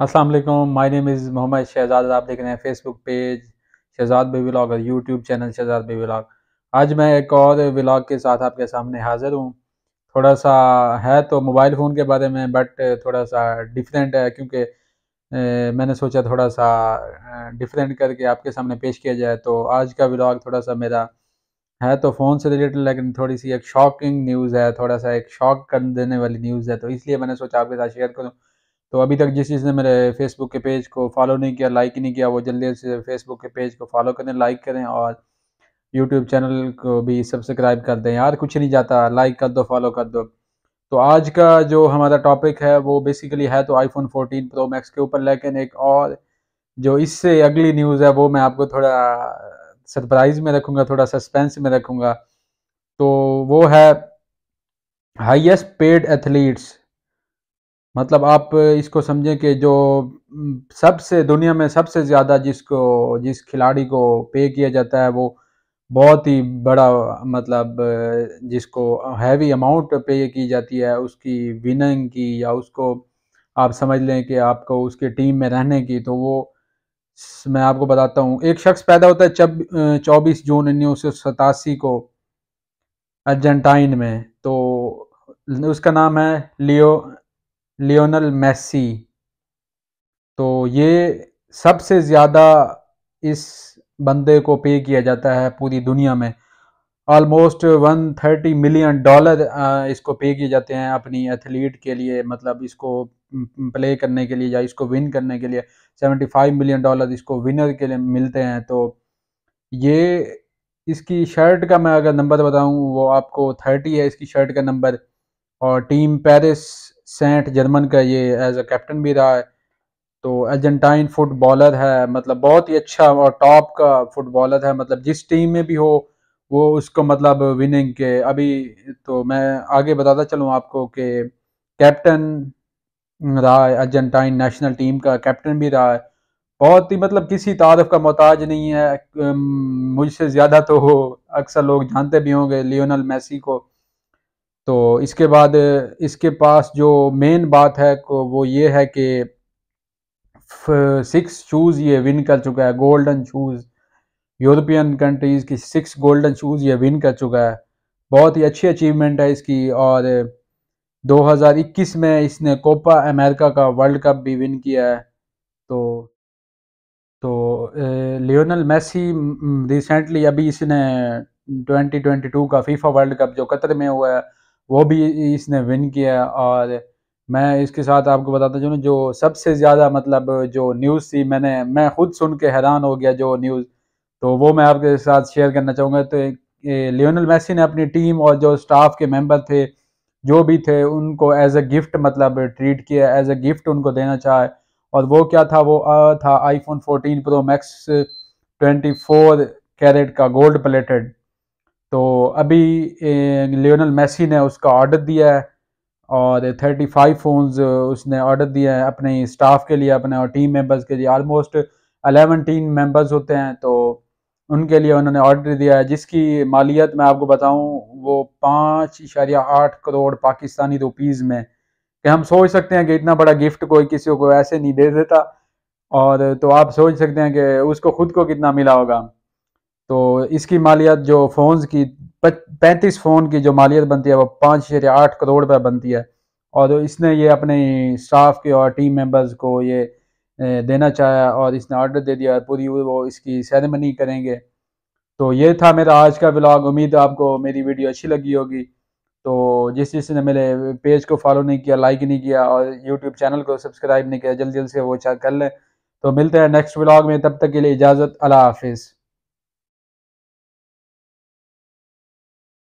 अस्सलाम वालेकुम my name is Mohammad Shahzad आप देख रहे हैं Facebook page Shahzad B vlog और YouTube channel Shahzad B vlog आज मैं एक और व्लाग के साथ आपके सामने हाज़िर हूँ थोड़ा सा है तो मोबाइल फ़ोन के बारे में बट थोड़ा सा डिफरेंट है क्योंकि मैंने सोचा थोड़ा सा डिफरेंट करके आपके सामने पेश किया जाए तो आज का व्लाग थोड़ा सा मेरा है तो फ़ोन से रिलेटेड लेकिन थोड़ी सी एक शॉकिंग न्यूज़ है थोड़ा सा एक शॉक कर देने वाली न्यूज़ है तो इसलिए मैंने सोचा आपके साथ शेयर करूँ तो अभी तक जिस चीज़ ने मेरे फेसबुक के पेज को फॉलो नहीं किया लाइक नहीं किया वो जल्दी से फेसबुक के पेज को फॉलो करें लाइक करें और यूट्यूब चैनल को भी सब्सक्राइब कर दें यार कुछ नहीं जाता लाइक कर दो फॉलो कर दो तो आज का जो हमारा टॉपिक है वो बेसिकली है तो आईफोन 14 प्रो मैक्स के ऊपर लेकिन एक और जो इससे अगली न्यूज़ है वो मैं आपको थोड़ा सरप्राइज में रखूँगा थोड़ा सस्पेंस में रखूँगा तो वो है हाइएस्ट पेड एथलीट्स मतलब आप इसको समझें कि जो सबसे दुनिया में सबसे ज़्यादा जिसको जिस खिलाड़ी को पे किया जाता है वो बहुत ही बड़ा मतलब जिसको हैवी अमाउंट पे की जाती है उसकी विनिंग की या उसको आप समझ लें कि आपको उसके टीम में रहने की तो वो मैं आपको बताता हूँ एक शख्स पैदा होता है चौबीस जून उन्नीस को अर्जेंटाइन में तो उसका नाम है लियो लियोनल मेसी तो ये सबसे ज़्यादा इस बंदे को पे किया जाता है पूरी दुनिया में almost one thirty million dollar इसको पे किए जाते हैं अपनी एथलीट के लिए मतलब इसको प्ले करने के लिए या इसको विन करने के लिए सेवेंटी फाइव मिलियन डॉलर इसको विनर के लिए मिलते हैं तो ये इसकी शर्ट का मैं अगर नंबर बताऊं वो आपको थर्टी है इसकी शर्ट का नंबर और टीम पेरिस सेंट जर्मन का ये एज अ कैप्टन भी रहा है तो अर्जेंटाइन फुटबॉलर है मतलब बहुत ही अच्छा और टॉप का फुटबॉलर है मतलब जिस टीम में भी हो वो उसको मतलब विनिंग के अभी तो मैं आगे बताता चलूँ आपको कि कैप्टन रहा है अर्जेंटाइन नेशनल टीम का कैप्टन भी रहा है बहुत ही मतलब किसी तारफ का मोहताज नहीं है मुझसे ज़्यादा तो अक्सर लोग जानते भी होंगे लियोनल मेसी को तो इसके बाद इसके पास जो मेन बात है वो ये है कि सिक्स शूज़ ये विन कर चुका है गोल्डन शूज़ यूरोपियन कंट्रीज़ की सिक्स गोल्डन शूज़ ये विन कर चुका है बहुत ही अच्छी अचीवमेंट है इसकी और 2021 में इसने कोपा अमेरिका का वर्ल्ड कप भी विन किया है तो तो लियोनल मेसी रिसेंटली अभी इसने 2022 का फीफा वर्ल्ड कप जो कतर में हुआ है वो भी इसने विन किया और मैं इसके साथ आपको बताता चलूँ जो सबसे ज़्यादा मतलब जो न्यूज़ थी मैंने मैं खुद सुन के हैरान हो गया जो न्यूज़ तो वो मैं आपके साथ शेयर करना चाहूँगा तो लियोनल मेसी ने अपनी टीम और जो स्टाफ के मेंबर थे जो भी थे उनको एज अ गिफ्ट मतलब ट्रीट किया एज अ गिफ्ट उनको देना चाहे और वो क्या था वो आ, था आईफोन 14 प्रो मैक्स 24 कैरेट का गोल्ड प्लेटेड तो अभी लियोनल मेसी ने उसका ऑर्डर दिया है और 35 फ़ोन्स उसने ऑर्डर दिया है अपने स्टाफ के लिए अपने और टीम मेंबर्स के लिए आलमोस्ट 11 टीम मेंबर्स होते हैं तो उनके लिए उन्होंने ऑर्डर दिया है जिसकी मालियत मैं आपको बताऊं वो पाँच इशारिया आठ करोड़ पाकिस्तानी रुपीज़ में कि हम सोच सकते हैं कि इतना बड़ा गिफ्ट कोई किसी को ऐसे नहीं दे देता और तो आप सोच सकते हैं कि उसको खुद को कितना मिला होगा तो इसकी मालियत जो फ़ोन की पैंतीस फ़ोन की जो मालियत बनती है वो पाँच शेर आठ करोड़ रुपये बनती है और इसने ये अपने स्टाफ के और टीम मेंबर्स को ये देना चाहा और इसने ऑर्डर दे दिया पूरी वो इसकी सेरेमनी करेंगे तो ये था मेरा आज का ब्लॉग उम्मीद आपको मेरी वीडियो अच्छी लगी होगी तो जिस जिसने मेरे पेज को फॉलो नहीं किया लाइक नहीं किया और यूट्यूब चैनल को सब्सक्राइब नहीं किया जल्दी जल्दी से वो चेक कर लें तो मिलते हैं नेक्स्ट ब्लॉग में तब तक के लिए इजाज़त अला हाफिज़